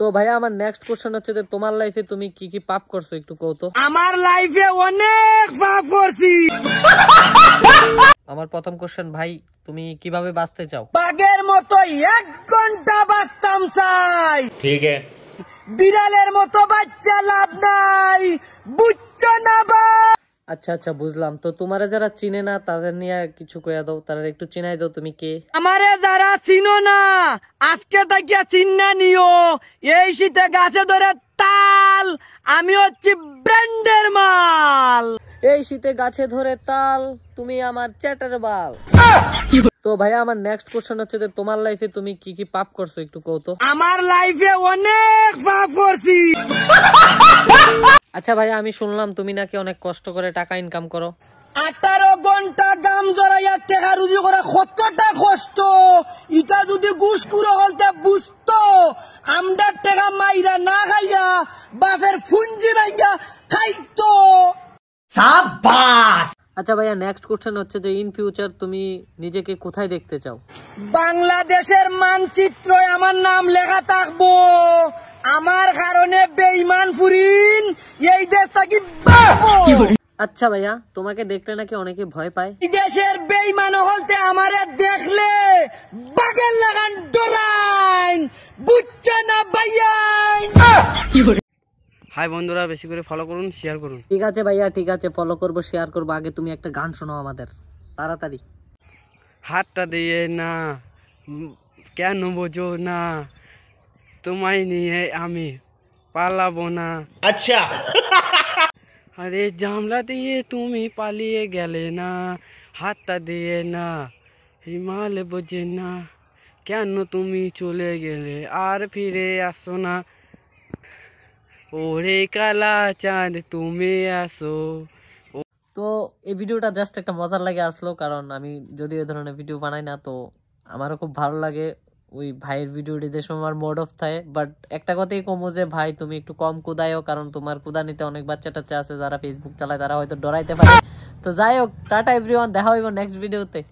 তো ভাইয়া আমার নেক্সট কোশ্চেন হচ্ছে যে তোমার লাইফে তুমি কি কি পাপ করছো একটু কও তো আমার লাইফে অনেক পাপ করছি আমার প্রথম কোশ্চেন ভাই তুমি কিভাবে বাঁচতে চাও বাঘের মতো এক ঘন্টা বাঁচতাম চাই ঠিক আছে বিড়ালের মতো বাচ্চা লাভ নাই বুঝছো না ভাই আচ্ছা আচ্ছা বুঝলাম তো তোমারা যারা চিনে না তাদের নিয়ে কিছু কয়া দাও তারা একটু চিনাই দাও তুমি কে আমারে যারা চিনো না আজকে থেকে চিন্না নিও এই শীতে গাছে ধরে তাল আমি হচ্ছি ব্র্যান্ডের মাল এই শীতে গাছে ধরে তাল তুমি আমার চ্যাটার বাল তো ভাইয়া আমার নেক্সট কোশ্চেন হচ্ছে যে তোমার লাইফে তুমি কি কি পাপ করছো একটু কও তো আমার লাইফে অনেক পাপ করছি আচ্ছা ভাইয়া আমি শুনলাম তুমি নাকি অনেক কষ্ট করে টাকা ইনকাম করো আঠারো ঘন্টা গাম জড়াইয়া টেকা রুজি করা কতটা কষ্ট ইটা যদি গুসকুরো করতে বুঝতো আমদার টেকা মাইরা না খাইয়া বাপের ফুঞ্জি মাইয়া খাইতো সাবাস আচ্ছা ভাইয়া নেক্সট কোশ্চেন হচ্ছে যে ইন ফিউচার তুমি নিজেকে কোথায় দেখতে চাও বাংলাদেশের মানচিত্রে আমার নাম লেখা থাকবো আমার কারণে বেইমান আচ্ছা ভাইয়া তোমাকে দেখলে নাকি অনেকে ভয় পায় দেশের বেইমান হলতে আমারে দেখলে বাগের লাগান ডলাইন বুঝছে না ভাইয়া হাই বন্ধুরা বেশি করে ফলো করুন শেয়ার করুন ঠিক আছে ভাইয়া ঠিক আছে ফলো করব শেয়ার করব আগে তুমি একটা গান শোনাও আমাদের তাড়াতাড়ি হাতটা দিয়ে না কেন বোঝো না তোমায় নিয়ে আমি পালাবো না আচ্ছা আরে জামলা দিয়ে তুমি পালিয়ে গেলে না হাতটা দিয়ে না হিমালে বোঝে না কেন তুমি চলে গেলে আর ফিরে আসো না ওরে কালা চাঁদ তুমি আসো তো এই ভিডিওটা জাস্ট একটা মজার লাগে আসলো কারণ আমি যদি এ ধরনের ভিডিও বানাই না তো আমারও খুব ভালো লাগে ওই ভাইয়ের ভিডিও দিতে সময় মোড অফ থাকে বাট একটা কথাই কমো যে ভাই তুমি একটু কম কুদায়ও কারণ তোমার কুদানিতে অনেক বাচ্চা টাচ্চা আছে যারা ফেসবুক চালায় তারা হয়তো ডরাইতে পারে তো যাই হোক টাটা এভরিওয়ান দেখা হইব নেক্সট ভিডিওতে